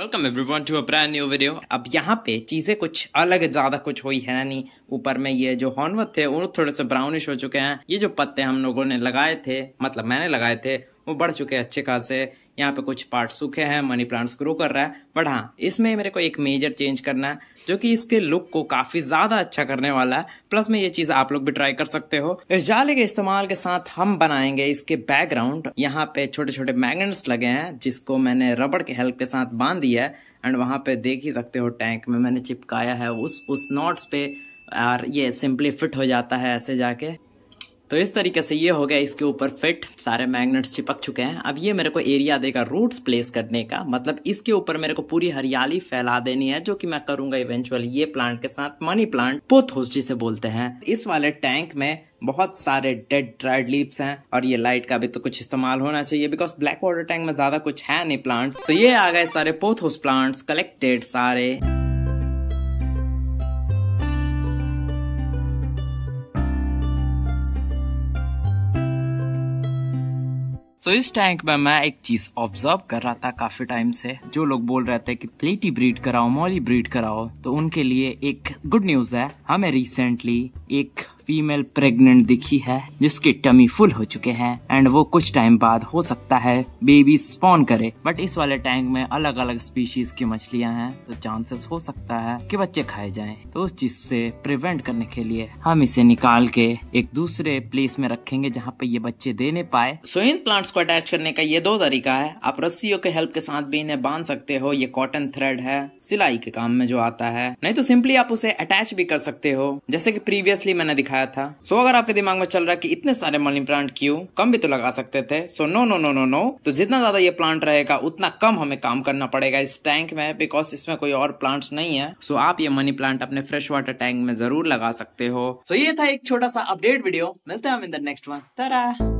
welcome everyone to a brand new video अब यहाँ पे चीज़ें कुछ अलग ज़्यादा कुछ हुई है नहीं ऊपर में ये जो हॉर्नवत थे वो थोड़े से ब्राउनिश हो चुके हैं ये जो पत्ते हम लोगों ने लगाए थे मतलब मैंने लगाए थे वो बढ़ चुके हैं अच्छे खासे यहाँ पे कुछ पार्ट सूखे हैं मनी प्लांट्स ग्रो कर रहा है बट हाँ इसमें मेरे को एक मेजर चेंज करना है जो कि इसके लुक को काफ़ी ज़्यादा अच्छा करने वाला है प्लस में ये चीज़ आप लोग भी ट्राई कर सकते हो इस जाले के इस्तेमाल के साथ हम बनाएंगे इसके बैकग्राउंड यहाँ पे छोटे छोटे मैगनेट्स लगे हैं जिसको मैंने रबड़ के हेल्प के साथ बांध दिया है एंड वहाँ पे देख ही सकते हो टैंक में मैंने चिपकाया है उस उस नोट्स पे और ये सिंपली फिट हो जाता है ऐसे जाके तो इस तरीके से ये हो गया इसके ऊपर फिट सारे मैग्नेट्स चिपक चुके हैं अब ये मेरे को एरिया देगा रूट्स प्लेस करने का मतलब इसके ऊपर मेरे को पूरी हरियाली फैला देनी है जो कि मैं करूंगा इवेंचुअली ये प्लांट के साथ मनी प्लांट पोथोस जिसे बोलते हैं इस वाले टैंक में बहुत सारे डेड ड्राइड लीव्स हैं और ये लाइट का भी तो कुछ इस्तेमाल होना चाहिए बिकॉज ब्लैक वाटर टैंक में ज्यादा कुछ है नहीं प्लांट्स तो ये आ गए सारे पोथोस प्लांट्स कलेक्टेड सारे सो so, इस टैंक में मैं एक चीज ऑब्जर्व कर रहा था काफी टाइम से जो लोग बोल रहे थे कि प्लेटी ब्रीड कराओ मॉली ब्रीड कराओ तो उनके लिए एक गुड न्यूज है हमें रिसेंटली एक फीमेल प्रेग्नेंट दिखी है जिसके टमी फुल हो चुके हैं एंड वो कुछ टाइम बाद हो सकता है बेबी स्पॉन करे बट इस वाले टैंक में अलग अलग स्पीशीज की मछलियां हैं तो चांसेस हो सकता है कि बच्चे खाए जाएं तो उस चीज से प्रिवेंट करने के लिए हम इसे निकाल के एक दूसरे प्लेस में रखेंगे जहाँ पे ये बच्चे देने पाए सो इन प्लांट्स को अटैच करने का ये दो तरीका है आप रस्सियों के हेल्प के साथ भी इन्हें बांध सकते हो ये कॉटन थ्रेड है सिलाई के काम में जो आता है नहीं तो सिंपली आप उसे अटैच भी कर सकते हो जैसे की प्रीवियसली मैंने दिखाया खाया था सो अगर आपके दिमाग में चल रहा है कि इतने सारे मनी प्लांट क्यों कम भी तो लगा सकते थे so no no no no no तो जितना ज्यादा ये प्लांट रहेगा उतना कम हमें काम करना पड़ेगा इस टैंक में बिकॉज इसमें कोई और प्लांट नहीं है सो आप ये मनी प्लांट अपने फ्रेश वाटर टैंक में जरूर लगा सकते हो सो ये था एक छोटा सा अपडेट वीडियो मिलते हैं हम इन द नेक्स्ट वन तरह